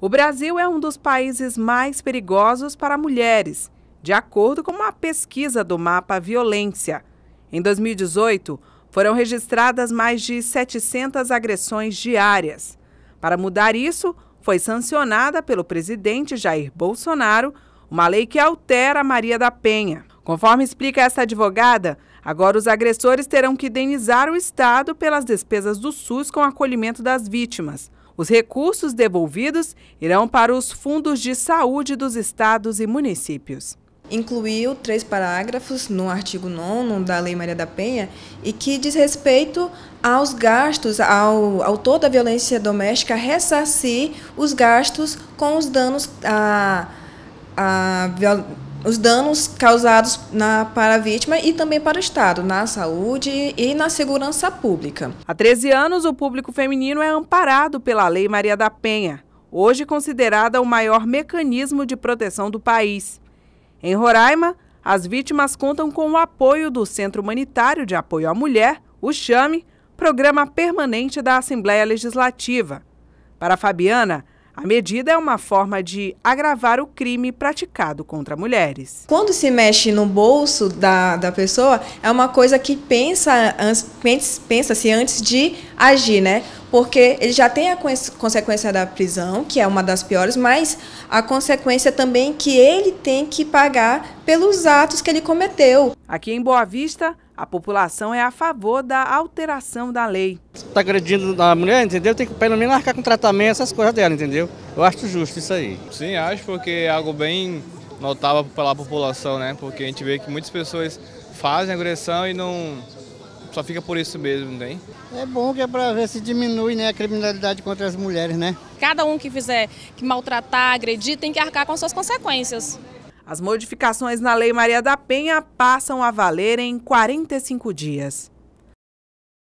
O Brasil é um dos países mais perigosos para mulheres, de acordo com uma pesquisa do mapa Violência. Em 2018, foram registradas mais de 700 agressões diárias. Para mudar isso, foi sancionada pelo presidente Jair Bolsonaro uma lei que altera a Maria da Penha. Conforme explica essa advogada, agora os agressores terão que indenizar o Estado pelas despesas do SUS com o acolhimento das vítimas. Os recursos devolvidos irão para os fundos de saúde dos estados e municípios incluiu três parágrafos no artigo 9 da Lei Maria da Penha e que diz respeito aos gastos, ao autor da violência doméstica ressarcir os gastos com os danos à, à violência os danos causados na, para a vítima e também para o Estado, na saúde e na segurança pública. Há 13 anos, o público feminino é amparado pela Lei Maria da Penha, hoje considerada o maior mecanismo de proteção do país. Em Roraima, as vítimas contam com o apoio do Centro Humanitário de Apoio à Mulher, o CHAME, programa permanente da Assembleia Legislativa. Para Fabiana, a medida é uma forma de agravar o crime praticado contra mulheres. Quando se mexe no bolso da, da pessoa, é uma coisa que pensa, pensa-se antes de agir, né? Porque ele já tem a consequência da prisão, que é uma das piores, mas a consequência também que ele tem que pagar pelos atos que ele cometeu. Aqui em Boa Vista, a população é a favor da alteração da lei. Está agredindo a mulher, entendeu? Tem que pelo menos arcar com tratamento, essas coisas dela, entendeu? Eu acho justo isso aí. Sim, acho porque é algo bem notável pela população, né? Porque a gente vê que muitas pessoas fazem agressão e não só fica por isso mesmo, não né? tem? É bom que é para ver se diminui né, a criminalidade contra as mulheres, né? Cada um que fizer, que maltratar, agredir, tem que arcar com suas consequências. As modificações na Lei Maria da Penha passam a valer em 45 dias.